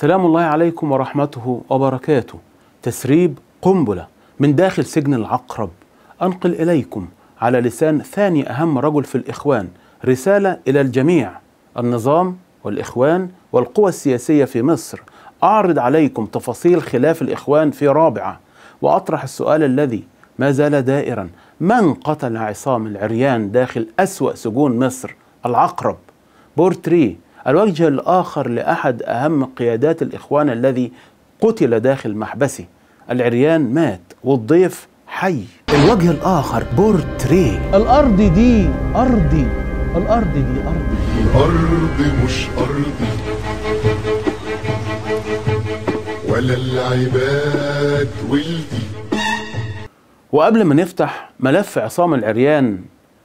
سلام الله عليكم ورحمته وبركاته تسريب قنبلة من داخل سجن العقرب أنقل إليكم على لسان ثاني أهم رجل في الإخوان رسالة إلى الجميع النظام والإخوان والقوى السياسية في مصر أعرض عليكم تفاصيل خلاف الإخوان في رابعة وأطرح السؤال الذي ما زال دائرا من قتل عصام العريان داخل أسوأ سجون مصر العقرب بورتري الوجه الآخر لأحد أهم قيادات الإخوان الذي قتل داخل محبسه العريان مات والضيف حي الوجه الآخر بورتريه الأرض دي أرضي الأرض دي أرضي الأرض مش أرضي ولا العباد ولدي وقبل ما نفتح ملف عصام العريان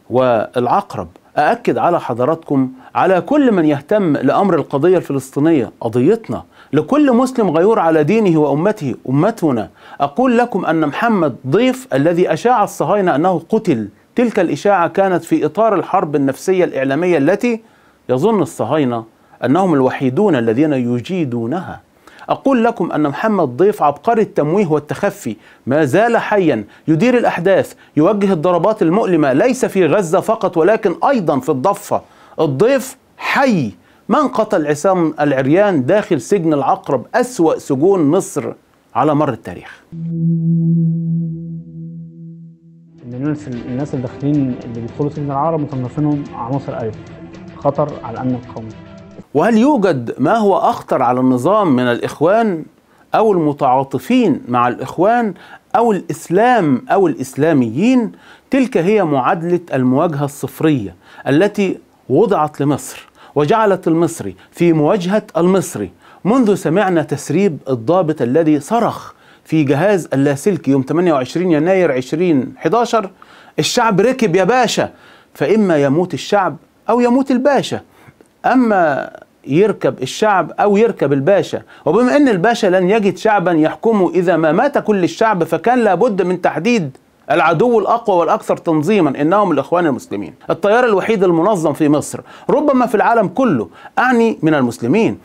والعقرب أأكد على حضراتكم على كل من يهتم لأمر القضية الفلسطينية قضيتنا لكل مسلم غيور على دينه وأمته أمتنا أقول لكم أن محمد ضيف الذي أشاع الصهاينة أنه قتل تلك الإشاعة كانت في إطار الحرب النفسية الإعلامية التي يظن الصهاينة أنهم الوحيدون الذين يجيدونها أقول لكم أن محمد ضيف عبقري التمويه والتخفي ما زال حيا يدير الأحداث يوجه الضربات المؤلمة ليس في غزة فقط ولكن أيضا في الضفة الضيف حي من قتل عصام العريان داخل سجن العقرب أسوأ سجون مصر على مر التاريخ الناس الناس اللي داخلين اللي بيدخلوا سجن العقرب مصنفينهم عناصر ألف خطر على الأمن القومي وهل يوجد ما هو أخطر على النظام من الإخوان أو المتعاطفين مع الإخوان أو الإسلام أو الإسلاميين تلك هي معادلة المواجهة الصفرية التي وضعت لمصر وجعلت المصري في مواجهة المصري منذ سمعنا تسريب الضابط الذي صرخ في جهاز اللاسلكي يوم 28 يناير 2011 الشعب ركب يا باشا فإما يموت الشعب أو يموت الباشا أما يركب الشعب أو يركب الباشا وبما أن الباشا لن يجد شعبا يحكمه إذا ما مات كل الشعب فكان لابد من تحديد العدو الأقوى والأكثر تنظيما إنهم الإخوان المسلمين التيار الوحيد المنظم في مصر ربما في العالم كله أعني من المسلمين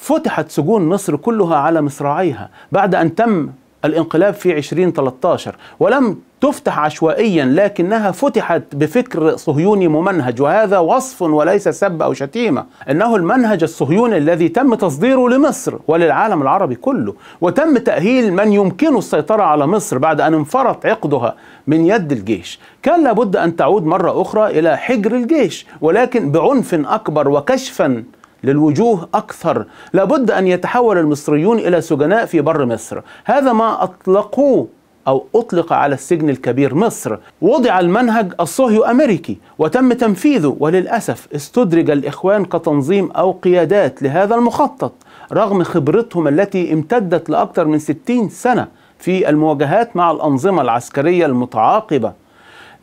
فتحت سجون مصر كلها على مصراعيها بعد أن تم الانقلاب في 2013 ولم تفتح عشوائيا لكنها فتحت بفكر صهيوني ممنهج وهذا وصف وليس سب او شتيمه انه المنهج الصهيوني الذي تم تصديره لمصر وللعالم العربي كله وتم تاهيل من يمكنه السيطره على مصر بعد ان انفرط عقدها من يد الجيش كان لابد ان تعود مره اخرى الى حجر الجيش ولكن بعنف اكبر وكشفا للوجوه أكثر لابد أن يتحول المصريون إلى سجناء في بر مصر هذا ما أطلقوه أو أطلق على السجن الكبير مصر وضع المنهج الصهيو أمريكي وتم تنفيذه وللأسف استدرج الإخوان كتنظيم أو قيادات لهذا المخطط رغم خبرتهم التي امتدت لأكثر من 60 سنة في المواجهات مع الأنظمة العسكرية المتعاقبة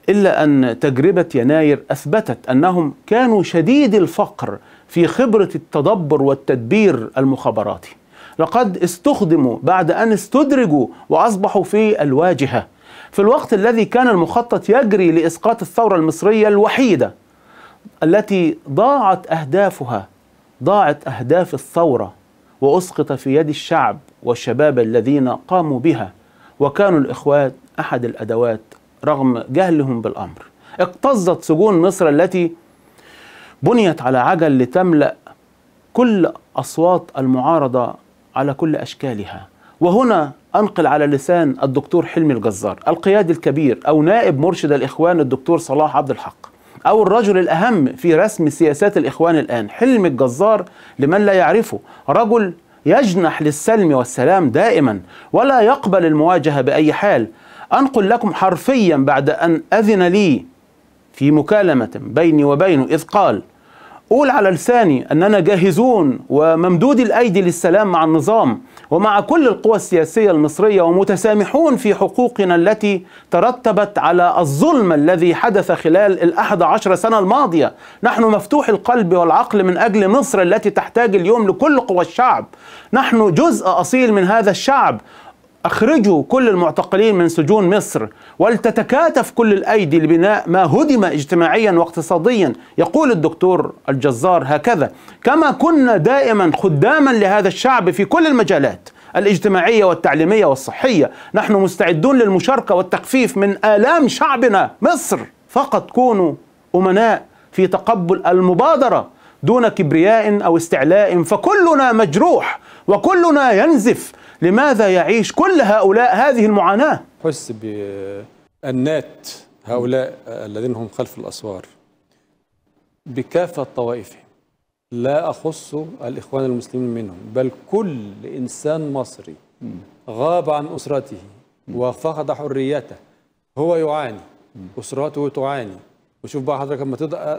إلا أن تجربة يناير أثبتت أنهم كانوا شديد الفقر في خبرة التدبر والتدبير المخابراتي لقد استخدموا بعد أن استدرجوا وأصبحوا في الواجهة في الوقت الذي كان المخطط يجري لإسقاط الثورة المصرية الوحيدة التي ضاعت أهدافها ضاعت أهداف الثورة وأسقط في يد الشعب والشباب الذين قاموا بها وكانوا الإخوات أحد الأدوات رغم جهلهم بالأمر اقتزت سجون مصر التي بنيت على عجل لتملأ كل أصوات المعارضة على كل أشكالها وهنا أنقل على لسان الدكتور حلمي الجزار القيادي الكبير أو نائب مرشد الإخوان الدكتور صلاح عبد الحق أو الرجل الأهم في رسم سياسات الإخوان الآن حلمي الجزار لمن لا يعرفه رجل يجنح للسلم والسلام دائما ولا يقبل المواجهة بأي حال أنقل لكم حرفيا بعد أن أذن لي في مكالمة بيني وبينه إذ قال قول على لساني أننا جاهزون وممدود الأيدي للسلام مع النظام ومع كل القوى السياسية المصرية ومتسامحون في حقوقنا التي ترتبت على الظلم الذي حدث خلال الأحد عشر سنة الماضية نحن مفتوح القلب والعقل من أجل مصر التي تحتاج اليوم لكل قوى الشعب نحن جزء أصيل من هذا الشعب أخرجوا كل المعتقلين من سجون مصر ولتتكاتف كل الأيدي لبناء ما هدم اجتماعيا واقتصاديا يقول الدكتور الجزار هكذا كما كنا دائما خداما لهذا الشعب في كل المجالات الاجتماعية والتعليمية والصحية نحن مستعدون للمشاركة والتخفيف من آلام شعبنا مصر فقط كونوا أمناء في تقبل المبادرة دون كبرياء أو استعلاء فكلنا مجروح وكلنا ينزف لماذا يعيش كل هؤلاء هذه المعاناة حس بأنات هؤلاء الذين هم خلف الأسوار بكافة طوائفهم لا أخص الإخوان المسلمين منهم بل كل إنسان مصري غاب عن أسرته وفقد حريته هو يعاني أسرته تعاني وشوف بقى حضرتك لما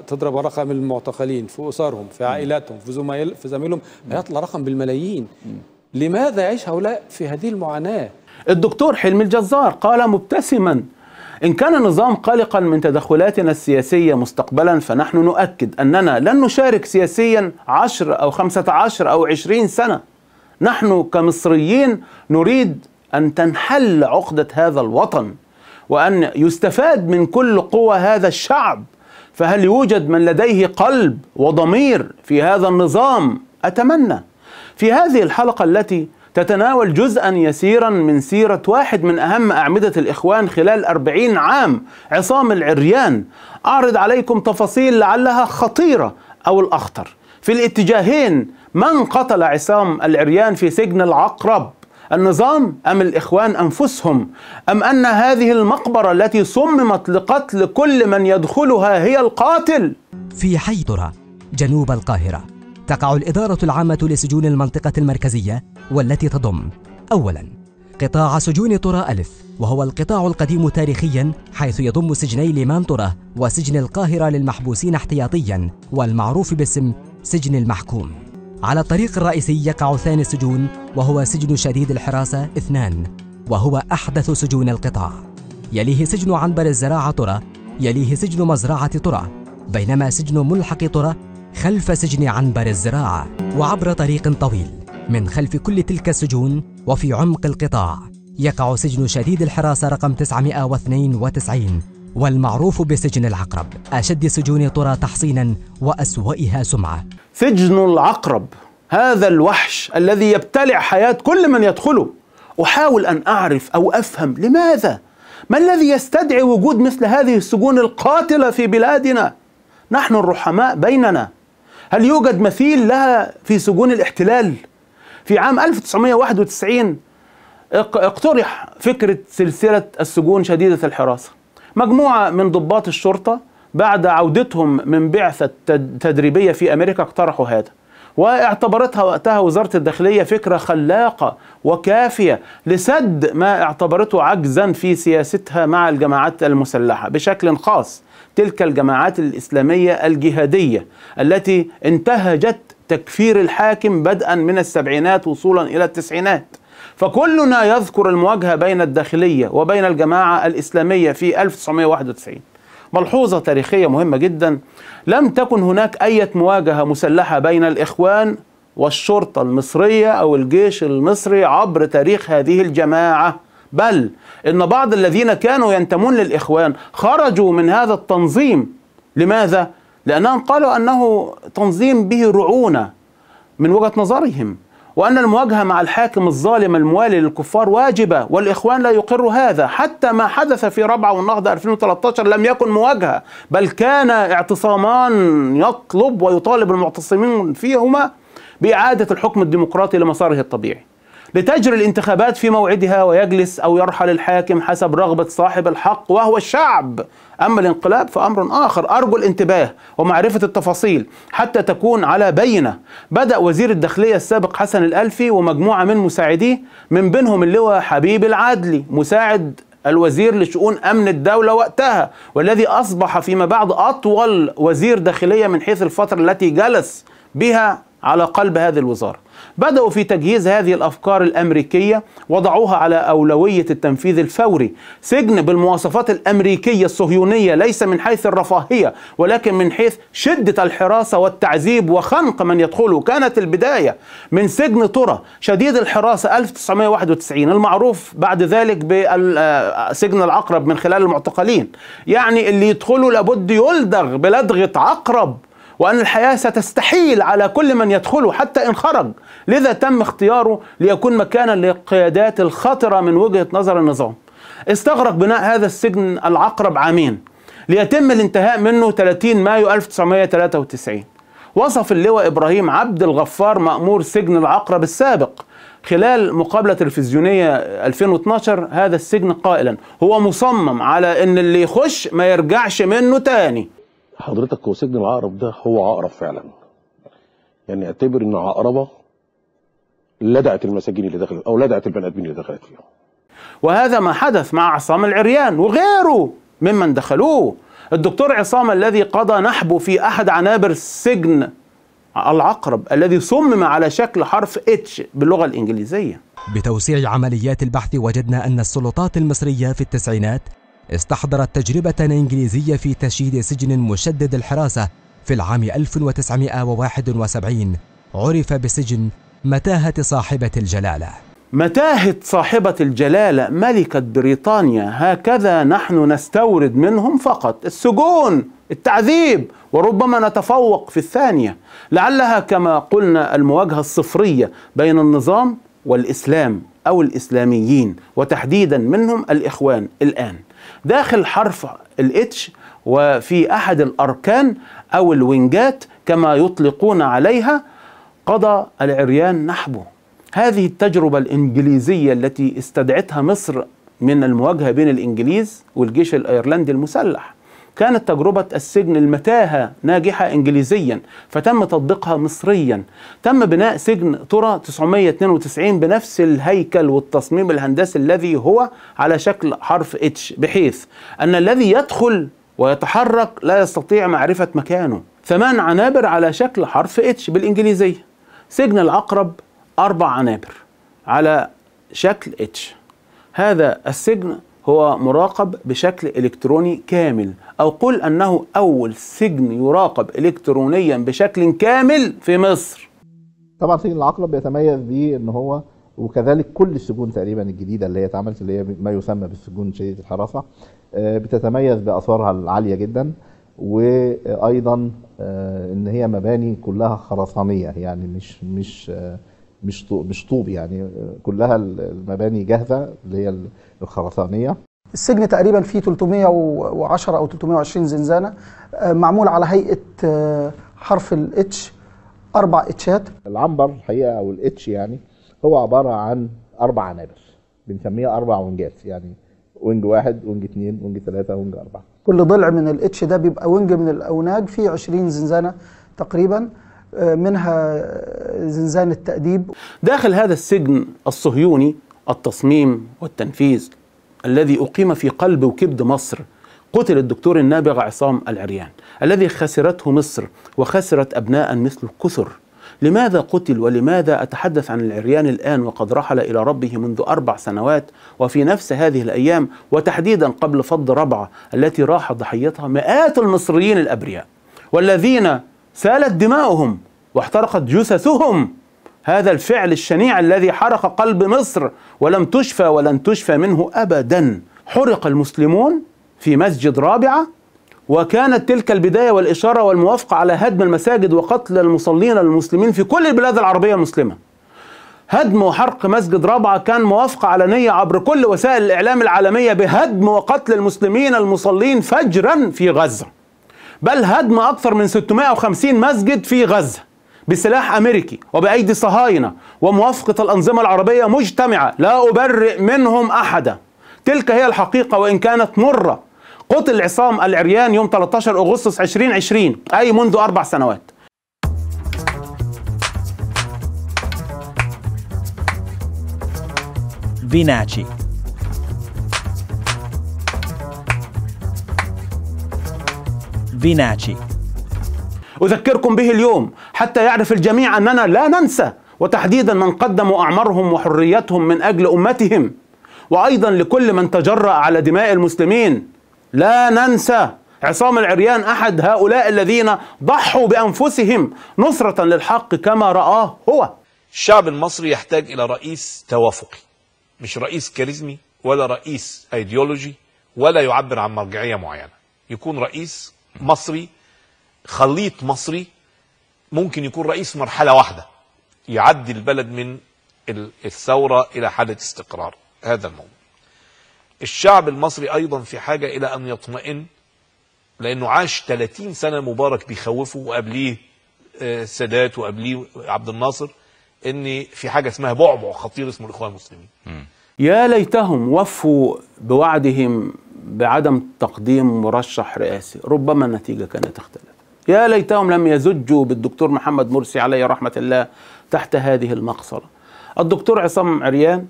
تضرب رقم المعتقلين في اسرهم في عائلاتهم في زمايل في زمايلهم هيطلع رقم بالملايين لماذا يعيش هؤلاء في هذه المعاناه؟ الدكتور حلمي الجزار قال مبتسما إن كان النظام قلقا من تدخلاتنا السياسية مستقبلا فنحن نؤكد أننا لن نشارك سياسيا 10 أو 15 أو 20 سنة نحن كمصريين نريد أن تنحل عقدة هذا الوطن وأن يستفاد من كل قوى هذا الشعب فهل يوجد من لديه قلب وضمير في هذا النظام أتمنى في هذه الحلقة التي تتناول جزءا يسيرا من سيرة واحد من أهم أعمدة الإخوان خلال أربعين عام عصام العريان أعرض عليكم تفاصيل لعلها خطيرة أو الأخطر في الاتجاهين من قتل عصام العريان في سجن العقرب النظام أم الإخوان أنفسهم أم أن هذه المقبرة التي صممت لقتل كل من يدخلها هي القاتل في حيدرة جنوب القاهرة تقع الإدارة العامة لسجون المنطقة المركزية والتي تضم أولا قطاع سجون طرى ألف وهو القطاع القديم تاريخيا حيث يضم سجني ليمان طرى وسجن القاهرة للمحبوسين احتياطيا والمعروف باسم سجن المحكوم على الطريق الرئيسي يقع ثاني السجون وهو سجن شديد الحراسة اثنان وهو أحدث سجون القطاع يليه سجن عنبر الزراعة طرة يليه سجن مزرعة طرة بينما سجن ملحق طرة خلف سجن عنبر الزراعة وعبر طريق طويل من خلف كل تلك السجون وفي عمق القطاع يقع سجن شديد الحراسة رقم 992 والمعروف بسجن العقرب أشد سجون طرى تحصينا وأسوأها سمعة سجن العقرب هذا الوحش الذي يبتلع حياة كل من يدخله أحاول أن أعرف أو أفهم لماذا ما الذي يستدعي وجود مثل هذه السجون القاتلة في بلادنا نحن الرحماء بيننا هل يوجد مثيل لها في سجون الاحتلال في عام 1991 اقترح فكرة سلسلة السجون شديدة الحراسة مجموعة من ضباط الشرطة بعد عودتهم من بعثة تدريبية في أمريكا اقترحوا هذا واعتبرتها وقتها وزارة الداخلية فكرة خلاقة وكافية لسد ما اعتبرته عجزا في سياستها مع الجماعات المسلحة بشكل خاص تلك الجماعات الإسلامية الجهادية التي انتهجت تكفير الحاكم بدءا من السبعينات وصولا إلى التسعينات فكلنا يذكر المواجهة بين الداخلية وبين الجماعة الإسلامية في 1991 ملحوظة تاريخية مهمة جدا لم تكن هناك أي مواجهة مسلحة بين الإخوان والشرطة المصرية أو الجيش المصري عبر تاريخ هذه الجماعة بل إن بعض الذين كانوا ينتمون للإخوان خرجوا من هذا التنظيم لماذا؟ لأنهم قالوا أنه تنظيم به رعونة من وجهة نظرهم وأن المواجهة مع الحاكم الظالم الموالي للكفار واجبة والإخوان لا يقر هذا حتى ما حدث في ربعة والنهضة 2013 لم يكن مواجهة بل كان اعتصامان يطلب ويطالب المعتصمين فيهما بإعادة الحكم الديمقراطي لمساره الطبيعي لتجري الانتخابات في موعدها ويجلس أو يرحل الحاكم حسب رغبة صاحب الحق وهو الشعب أما الانقلاب فأمر آخر أرجو الانتباه ومعرفة التفاصيل حتى تكون على بينة بدأ وزير الداخلية السابق حسن الألفي ومجموعة من مساعديه من بينهم اللواء حبيب العدلي مساعد الوزير لشؤون امن الدوله وقتها والذي اصبح فيما بعد اطول وزير داخليه من حيث الفتره التي جلس بها على قلب هذه الوزارة بدأوا في تجهيز هذه الأفكار الأمريكية وضعوها على أولوية التنفيذ الفوري سجن بالمواصفات الأمريكية الصهيونية ليس من حيث الرفاهية ولكن من حيث شدة الحراسة والتعذيب وخنق من يدخله كانت البداية من سجن طرة شديد الحراسة 1991 المعروف بعد ذلك بسجن آه، العقرب من خلال المعتقلين يعني اللي يدخله لابد يلدغ بلدغة عقرب وأن الحياة ستستحيل على كل من يدخله حتى إن خرج لذا تم اختياره ليكون مكانا للقيادات الخطرة من وجهة نظر النظام استغرق بناء هذا السجن العقرب عامين ليتم الانتهاء منه 30 مايو 1993 وصف اللواء إبراهيم عبد الغفار مأمور سجن العقرب السابق خلال مقابلة تلفزيونية 2012 هذا السجن قائلا هو مصمم على أن اللي يخش ما يرجعش منه تاني حضرتك هو سجن العقرب ده هو عقرب فعلا يعني اعتبر ان عقربه لدعت المساجين اللي دخلت او لدعت البني ادمين اللي دخلت فيهم وهذا ما حدث مع عصام العريان وغيره ممن دخلوه الدكتور عصام الذي قضى نحبه في احد عنابر سجن العقرب الذي صمم على شكل حرف اتش باللغه الانجليزيه بتوسيع عمليات البحث وجدنا أن السلطات المصرية في التسعينات استحضرت تجربة إنجليزية في تشييد سجن مشدد الحراسة في العام 1971 عرف بسجن متاهة صاحبة الجلالة متاهة صاحبة الجلالة ملكة بريطانيا هكذا نحن نستورد منهم فقط السجون التعذيب وربما نتفوق في الثانية لعلها كما قلنا المواجهة الصفرية بين النظام والإسلام أو الإسلاميين وتحديدا منهم الإخوان الآن داخل حرف الاتش وفي أحد الأركان أو الوينجات كما يطلقون عليها قضى العريان نحبه هذه التجربة الإنجليزية التي استدعتها مصر من المواجهة بين الإنجليز والجيش الأيرلندي المسلح كانت تجربة السجن المتاهة ناجحة إنجليزيا فتم تطبيقها مصريا تم بناء سجن ترى 992 بنفس الهيكل والتصميم الهندسي الذي هو على شكل حرف اتش بحيث أن الذي يدخل ويتحرك لا يستطيع معرفة مكانه ثمان عنابر على شكل حرف اتش بالإنجليزية سجن العقرب أربع عنابر على شكل اتش هذا السجن هو مراقب بشكل إلكتروني كامل أو قل أنه أول سجن يراقب إلكترونيا بشكل كامل في مصر طبعا سجن العقرب بيتميز بيه أن هو وكذلك كل السجون تقريبا الجديدة اللي هي اتعملت اللي هي ما يسمى بالسجون شديدة الحراسة آه، بتتميز بأثارها العالية جدا وأيضا آه، ان هي مباني كلها خرسانيه يعني مش مش آه، مش مش طوب يعني كلها المباني جاهزه اللي هي الخرسانيه السجن تقريبا فيه 310 او 320 زنزانه آه، معمول على هيئه آه، حرف الاتش اربع اتشات العنبر الحقيقه او الاتش يعني هو عباره عن اربع عنابر بنسميها اربع ونجات يعني ونج واحد ونج اثنين ونج ثلاثه ونج اربعه كل ضلع من الاتش ده بيبقى ونج من الاوناج فيه 20 زنزانه تقريبا منها زنزان التأديب داخل هذا السجن الصهيوني التصميم والتنفيذ الذي أقيم في قلب وكبد مصر قتل الدكتور النابغة عصام العريان الذي خسرته مصر وخسرت أبناء مثل كثر لماذا قتل ولماذا أتحدث عن العريان الآن وقد رحل إلى ربه منذ أربع سنوات وفي نفس هذه الأيام وتحديدا قبل فض ربعة التي راح ضحيتها مئات المصريين الأبرياء والذين سالت دماؤهم واحترقت جثثهم هذا الفعل الشنيع الذي حرق قلب مصر ولم تشفى ولن تشفى منه ابدا حرق المسلمون في مسجد رابعه وكانت تلك البدايه والاشاره والموافقه على هدم المساجد وقتل المصلين المسلمين في كل البلاد العربيه المسلمه. هدم وحرق مسجد رابعه كان موافقه علنيه عبر كل وسائل الاعلام العالميه بهدم وقتل المسلمين المصلين فجرا في غزه. بل هدم أكثر من 650 مسجد في غزة بسلاح أمريكي وبأيدي صهاينة وموافقة الأنظمة العربية مجتمعة لا أبرئ منهم أحدا تلك هي الحقيقة وإن كانت مرة قتل عصام العريان يوم 13 أغسطس 2020 أي منذ أربع سنوات فيناتشي فيناتشي أذكركم به اليوم حتى يعرف الجميع أننا لا ننسى وتحديدا من قدموا أعمارهم وحريتهم من أجل أمتهم وأيضا لكل من تجرأ على دماء المسلمين لا ننسى عصام العريان أحد هؤلاء الذين ضحوا بأنفسهم نصرة للحق كما رآه هو الشعب المصري يحتاج إلى رئيس توافقي مش رئيس كاريزمي ولا رئيس ايديولوجي ولا يعبر عن مرجعية معينة يكون رئيس مصري خليط مصري ممكن يكون رئيس مرحلة واحدة يعدي البلد من الثورة إلى حالة استقرار هذا الموضوع الشعب المصري أيضا في حاجة إلى أن يطمئن لأنه عاش 30 سنة مبارك بيخوفه وقبليه السادات آه، وقبليه عبد الناصر ان في حاجه اسمها بعبع خطير اسمه الاخوان المسلمين. يا ليتهم وفوا بوعدهم بعدم تقديم مرشح رئاسي ربما النتيجة كانت اختلفت يا ليتهم لم يزجوا بالدكتور محمد مرسي عليه رحمة الله تحت هذه المقصلة الدكتور عصام عريان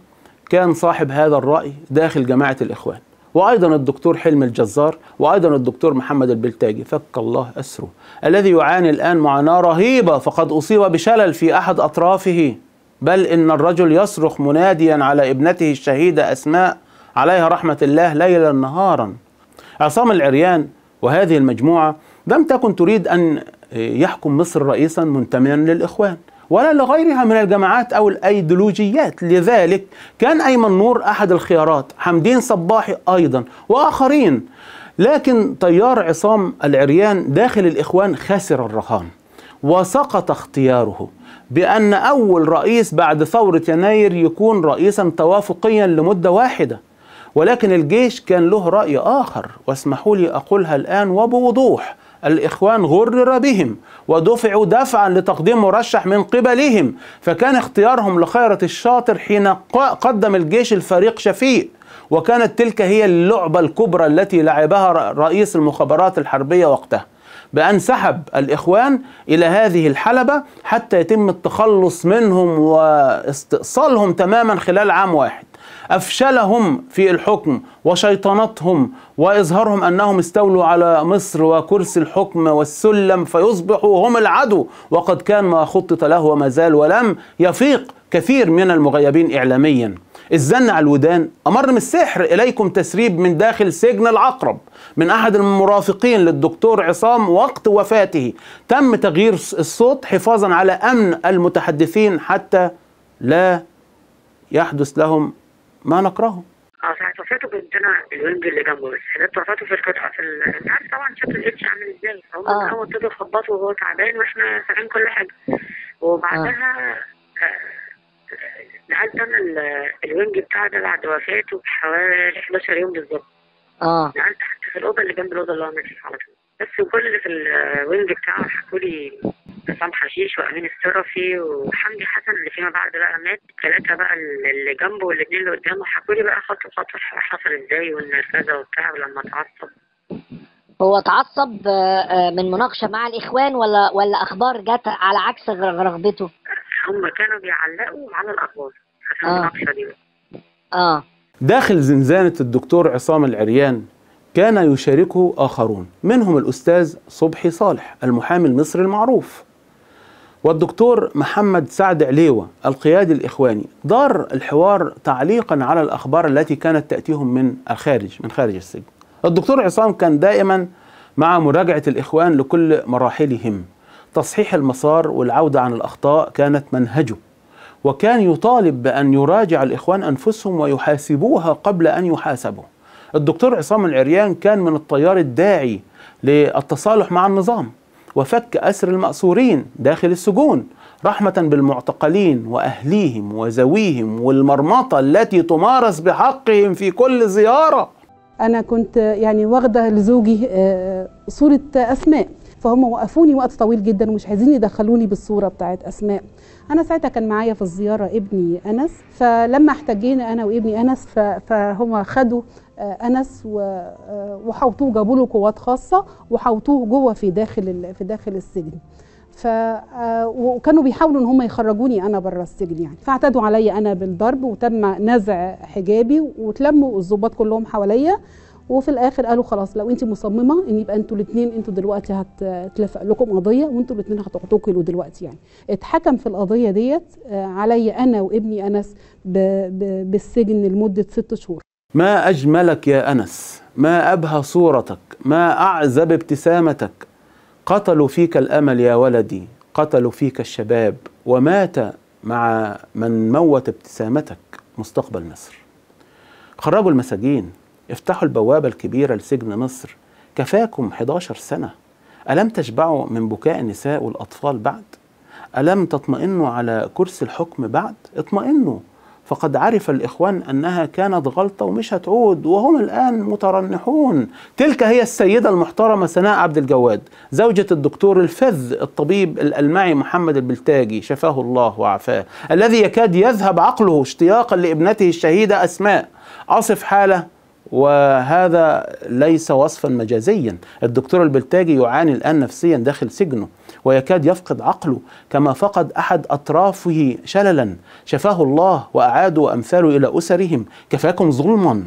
كان صاحب هذا الرأي داخل جماعة الإخوان وأيضا الدكتور حلم الجزار وأيضا الدكتور محمد البلتاجي فك الله أسره الذي يعاني الآن معاناة رهيبة فقد أصيب بشلل في أحد أطرافه بل إن الرجل يصرخ مناديا على ابنته الشهيدة أسماء عليها رحمة الله ليلا نهارا عصام العريان وهذه المجموعة لم تكن تريد أن يحكم مصر رئيسا منتميا للإخوان ولا لغيرها من الجماعات أو الأيديولوجيات لذلك كان أيمن نور أحد الخيارات حمدين صباحي أيضا وآخرين لكن تيار عصام العريان داخل الإخوان خسر الرهان وسقط اختياره بأن أول رئيس بعد ثورة يناير يكون رئيسا توافقيا لمدة واحدة ولكن الجيش كان له رأي آخر واسمحوا لي أقولها الآن وبوضوح الإخوان غرر بهم ودفعوا دفعا لتقديم مرشح من قبلهم فكان اختيارهم لخيرة الشاطر حين قدم الجيش الفريق شفيق وكانت تلك هي اللعبة الكبرى التي لعبها رئيس المخابرات الحربية وقتها بأن سحب الإخوان إلى هذه الحلبة حتى يتم التخلص منهم واستئصالهم تماما خلال عام واحد أفشلهم في الحكم وشيطنتهم وإظهارهم أنهم استولوا على مصر وكرسي الحكم والسلم فيصبحوا هم العدو وقد كان ما خطط له وما زال ولم يفيق كثير من المغيبين إعلامياً الزن على الودان أمر من السحر إليكم تسريب من داخل سجن العقرب من أحد المرافقين للدكتور عصام وقت وفاته تم تغيير الصوت حفاظا على أمن المتحدثين حتى لا يحدث لهم ما نكرهه اه ساعة وفاته انا الوينج اللي جنبه بس ساعة وفاته في القطعة في ال... انت عارف طبعا شكل الاتش عامل ازاي هو آه. هو ابتدوا يخبطوا وهو تعبان واحنا سامعين كل حاجة وبعدها نقلت آه، انا الوينج بتاعي ده بعد وفاته بحوالي 11 يوم بالظبط اه نقلت حتى في الاوضه اللي جنب الاوضه اللي هو ماشي على طول بس وكل اللي في الوينج بتاعه حكوا لي حسام حشيش وامين الصرفي وحمدي حسن اللي فيما بعد بقى مات ثلاثه بقى اللي جنبه والاثنين اللي قدامه حكوا لي بقى خطوه خطوه حصل ازاي والنرفزه وبتاع ولما اتعصب هو اتعصب آه، آه، من مناقشه مع الاخوان ولا ولا اخبار جت على عكس رغبته؟ هم كانوا بيعلقوا على الاخبار عشان آه. المناقشه دي اه داخل زنزانه الدكتور عصام العريان كان يشاركه آخرون منهم الأستاذ صبحي صالح المحامي المصري المعروف والدكتور محمد سعد عليوة القيادي الإخواني دار الحوار تعليقا على الأخبار التي كانت تأتيهم من الخارج من خارج السجن الدكتور عصام كان دائما مع مراجعة الإخوان لكل مراحلهم تصحيح المسار والعودة عن الأخطاء كانت منهجه وكان يطالب بأن يراجع الإخوان أنفسهم ويحاسبوها قبل أن يحاسبوا الدكتور عصام العريان كان من التيار الداعي للتصالح مع النظام وفك أسر المأسورين داخل السجون رحمة بالمعتقلين وأهليهم وزويهم والمرمطة التي تمارس بحقهم في كل زيارة أنا كنت يعني واخدة لزوجي آه، صورة أسماء فهم وقفوني وقت طويل جدا ومش عايزين يدخلوني بالصوره بتاعت اسماء انا ساعتها كان معايا في الزياره ابني انس فلما احتجينا انا وابني انس فهم خدوا آه، انس آه، وحوطوه جابوا له قوات خاصه وحوطوه جوه في داخل في داخل السجن ف آه، وكانوا بيحاولوا ان هم يخرجوني انا بره السجن يعني فاعتدوا عليا انا بالضرب وتم نزع حجابي واتلموا الضباط كلهم حواليا وفي الاخر قالوا خلاص لو انت مصممه ان يبقى انتوا الاثنين انتوا دلوقتي هتلفق لكم قضيه وانتوا الاثنين هتعتقلوا دلوقتي يعني اتحكم في القضيه ديت آه، علي انا وابني انس بالسجن لمده ست شهور ما اجملك يا انس ما ابهى صورتك ما اعزب ابتسامتك قتلوا فيك الامل يا ولدي قتلوا فيك الشباب ومات مع من موت ابتسامتك مستقبل مصر خرجوا المساجين افتحوا البوابة الكبيرة لسجن مصر كفاكم 11 سنة ألم تشبعوا من بكاء النساء والأطفال بعد؟ ألم تطمئنوا على كرسي الحكم بعد؟ اطمئنوا فقد عرف الإخوان أنها كانت غلطة ومش هتعود وهم الآن مترنحون تلك هي السيدة المحترمة سناء عبد الجواد زوجة الدكتور الفذ الطبيب الألمعي محمد البلتاجي شفاه الله وعافاه الذي يكاد يذهب عقله اشتياقا لابنته الشهيدة أسماء أصف حاله وهذا ليس وصفا مجازيا الدكتور البلتاجي يعاني الآن نفسيا داخل سجنه ويكاد يفقد عقله كما فقد أحد أطرافه شللا شفاه الله واعادوا وأمثاله إلى أسرهم كفاكم ظلما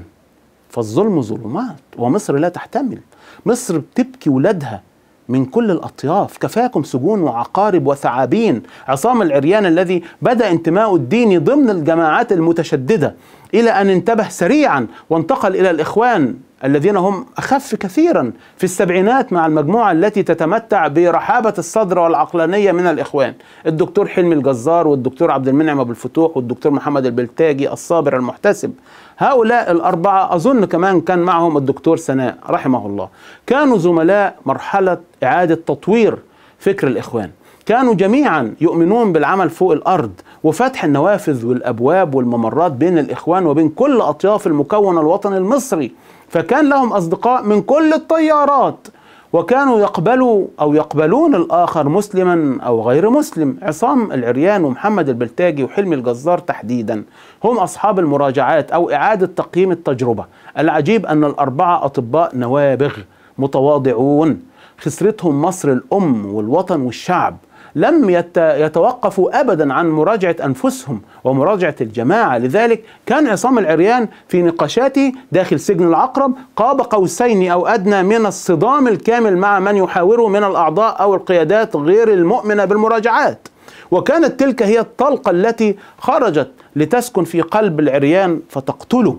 فالظلم ظلمات ومصر لا تحتمل مصر بتبكي ولادها من كل الأطياف كفاكم سجون وعقارب وثعابين عصام العريان الذي بدأ انتماءه الديني ضمن الجماعات المتشددة إلى أن انتبه سريعا وانتقل إلى الإخوان الذين هم أخف كثيرا في السبعينات مع المجموعة التي تتمتع برحابة الصدر والعقلانية من الإخوان الدكتور حلمي الجزار والدكتور عبد المنعم أبو الفتوح والدكتور محمد البلتاجي الصابر المحتسب هؤلاء الأربعة أظن كمان كان معهم الدكتور سناء رحمه الله كانوا زملاء مرحلة إعادة تطوير فكر الإخوان كانوا جميعا يؤمنون بالعمل فوق الارض وفتح النوافذ والابواب والممرات بين الاخوان وبين كل اطياف المكون الوطني المصري فكان لهم اصدقاء من كل التيارات وكانوا يقبلوا او يقبلون الاخر مسلما او غير مسلم عصام العريان ومحمد البلتاجي وحلمي الجزار تحديدا هم اصحاب المراجعات او اعاده تقييم التجربه العجيب ان الاربعه اطباء نوابغ متواضعون خسرتهم مصر الام والوطن والشعب لم يتوقفوا أبدا عن مراجعة أنفسهم ومراجعة الجماعة لذلك كان عصام العريان في نقاشاته داخل سجن العقرب قاب قوسين أو أدنى من الصدام الكامل مع من يحاوره من الأعضاء أو القيادات غير المؤمنة بالمراجعات وكانت تلك هي الطلقة التي خرجت لتسكن في قلب العريان فتقتله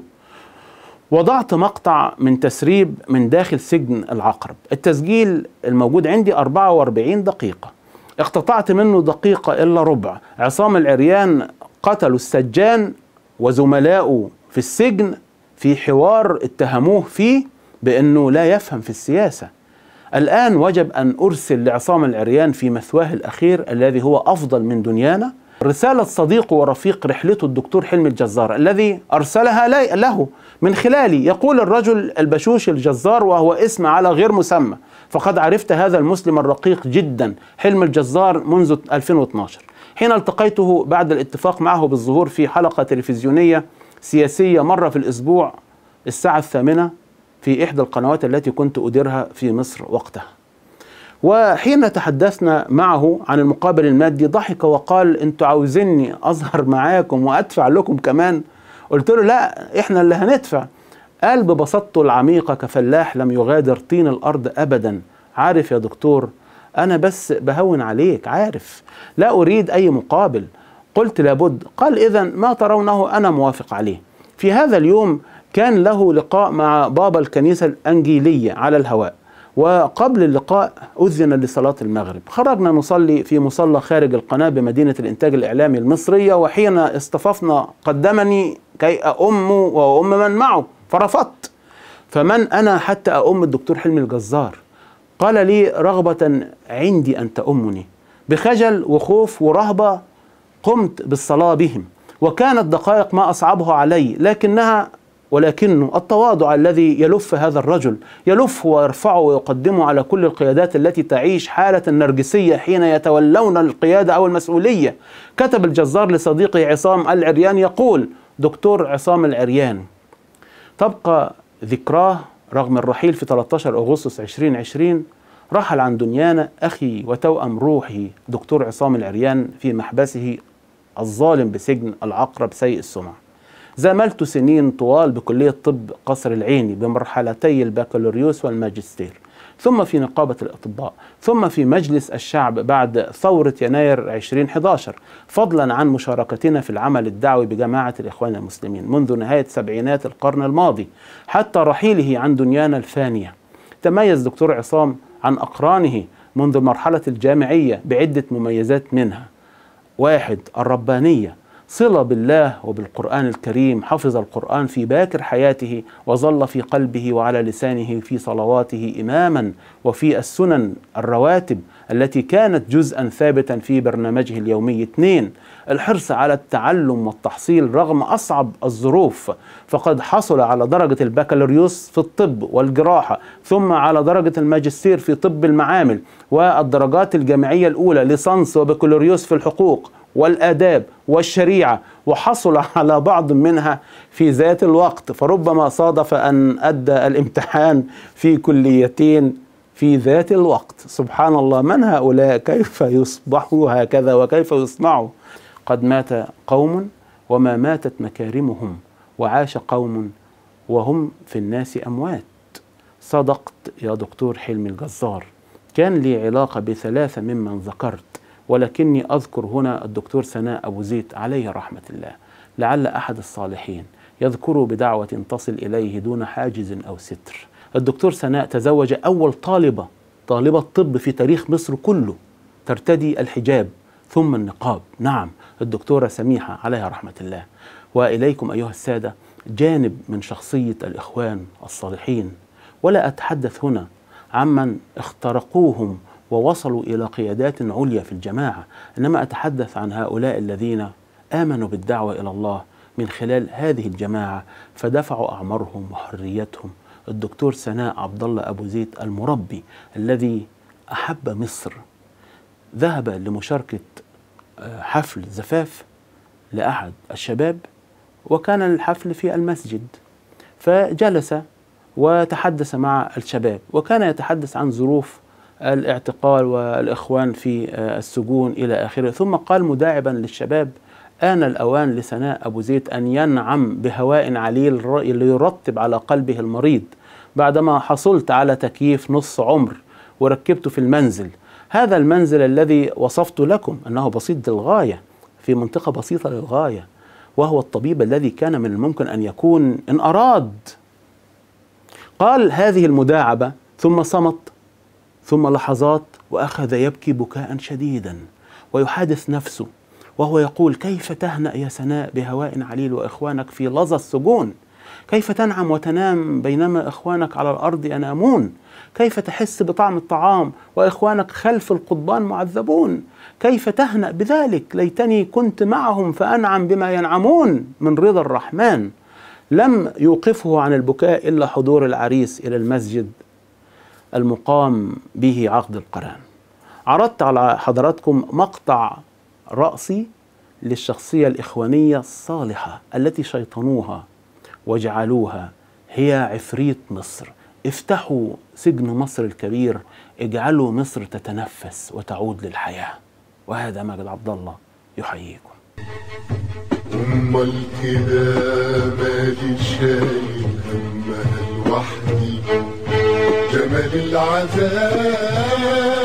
وضعت مقطع من تسريب من داخل سجن العقرب التسجيل الموجود عندي 44 دقيقة اقتطعت منه دقيقة إلا ربع عصام العريان قتلوا السجان وزملائه في السجن في حوار اتهموه فيه بأنه لا يفهم في السياسة الآن وجب أن أرسل لعصام العريان في مثواه الأخير الذي هو أفضل من دنيانا رسالة صديق ورفيق رحلته الدكتور حلمي الجزار الذي أرسلها له من خلالي يقول الرجل البشوش الجزار وهو اسم على غير مسمى فقد عرفت هذا المسلم الرقيق جدا حلم الجزار منذ 2012 حين التقيته بعد الاتفاق معه بالظهور في حلقة تلفزيونية سياسية مرة في الأسبوع الساعة الثامنة في إحدى القنوات التي كنت أديرها في مصر وقتها وحين تحدثنا معه عن المقابل المادي ضحك وقال انتوا عاوزيني اظهر معاكم وادفع لكم كمان قلت له لا احنا اللي هندفع قال ببساطته العميقة كفلاح لم يغادر طين الأرض أبدا عارف يا دكتور أنا بس بهون عليك عارف لا أريد أي مقابل قلت لابد قال إذا ما ترونه أنا موافق عليه في هذا اليوم كان له لقاء مع بابا الكنيسة الأنجيلية على الهواء وقبل اللقاء أذن لصلاة المغرب خرجنا نصلي في مصلى خارج القناة بمدينة الإنتاج الإعلامي المصرية وحين اصطففنا قدمني كي أم وأم من معه فرفضت فمن أنا حتى أؤم الدكتور حلمي الجزار قال لي رغبة عندي أن تؤمني بخجل وخوف ورهبة قمت بالصلاة بهم وكانت دقائق ما أصعبها علي لكنها ولكنه التواضع الذي يلف هذا الرجل يلف ويرفعه ويقدمه على كل القيادات التي تعيش حالة النرجسية حين يتولون القيادة أو المسؤولية كتب الجزار لصديقه عصام العريان يقول دكتور عصام العريان تبقى ذكراه رغم الرحيل في 13 أغسطس 2020 رحل عن دنيانا أخي وتوأم روحي دكتور عصام العريان في محبسه الظالم بسجن العقرب سيء السمع زاملت سنين طوال بكلية طب قصر العيني بمرحلتي البكالوريوس والماجستير ثم في نقابة الأطباء ثم في مجلس الشعب بعد ثورة يناير 2011 فضلا عن مشاركتنا في العمل الدعوي بجماعة الإخوان المسلمين منذ نهاية سبعينات القرن الماضي حتى رحيله عن دنيانا الفانية تميز دكتور عصام عن أقرانه منذ المرحلة الجامعية بعدة مميزات منها واحد الربانية صلة بالله وبالقرآن الكريم حفظ القرآن في باكر حياته وظل في قلبه وعلى لسانه في صلواته إماما وفي السنن الرواتب التي كانت جزءا ثابتا في برنامجه اليومي اثنين الحرص على التعلم والتحصيل رغم أصعب الظروف فقد حصل على درجة البكالوريوس في الطب والجراحة ثم على درجة الماجستير في طب المعامل والدرجات الجامعية الأولى ليسانس وبكالوريوس في الحقوق والآداب والشريعة وحصل على بعض منها في ذات الوقت فربما صادف أن أدى الامتحان في كليتين في ذات الوقت سبحان الله من هؤلاء كيف يصبحوا هكذا وكيف يصنعوا قد مات قوم وما ماتت مكارمهم وعاش قوم وهم في الناس أموات صدقت يا دكتور حلمي الجزار كان لي علاقة بثلاثة ممن ذكرت ولكني أذكر هنا الدكتور سناء أبو زيد عليه رحمة الله لعل أحد الصالحين يذكره بدعوة تصل إليه دون حاجز أو ستر الدكتور سناء تزوج أول طالبة طالبة طب في تاريخ مصر كله ترتدي الحجاب ثم النقاب نعم الدكتورة سميحة عليها رحمة الله وإليكم أيها السادة جانب من شخصية الإخوان الصالحين ولا أتحدث هنا عمن اخترقوهم ووصلوا إلى قيادات عليا في الجماعة إنما أتحدث عن هؤلاء الذين آمنوا بالدعوة إلى الله من خلال هذه الجماعة فدفعوا أعمارهم وحريتهم الدكتور سناء عبد الله أبو زيد المربي الذي أحب مصر ذهب لمشاركة آه، حفل زفاف لأحد الشباب وكان الحفل في المسجد فجلس وتحدث مع الشباب وكان يتحدث عن ظروف الاعتقال والإخوان في آه، السجون إلى آخره ثم قال مداعبا للشباب آن الأوان لسناء أبو زيد أن ينعم بهواء عليل ليرطب على قلبه المريض بعدما حصلت على تكييف نص عمر وركبته في المنزل هذا المنزل الذي وصفت لكم أنه بسيط للغاية في منطقة بسيطة للغاية وهو الطبيب الذي كان من الممكن أن يكون إن أراد قال هذه المداعبة ثم صمت ثم لحظات واخذ يبكي بكاء شديدا ويحادث نفسه وهو يقول كيف تهنا يا سناء بهواء عليل واخوانك في لظى السجون كيف تنعم وتنام بينما اخوانك على الارض ينامون كيف تحس بطعم الطعام واخوانك خلف القضبان معذبون كيف تهنا بذلك ليتني كنت معهم فانعم بما ينعمون من رضا الرحمن لم يوقفه عن البكاء الا حضور العريس الى المسجد المقام به عقد القران عرضت على حضراتكم مقطع رأسي للشخصية الإخوانية الصالحة التي شيطنوها وجعلوها هي عفريت مصر افتحوا سجن مصر الكبير اجعلوا مصر تتنفس وتعود للحياة وهذا مجد عبد الله يحييكم أمال كده مالي شايل همها لوحدي جمد العذاب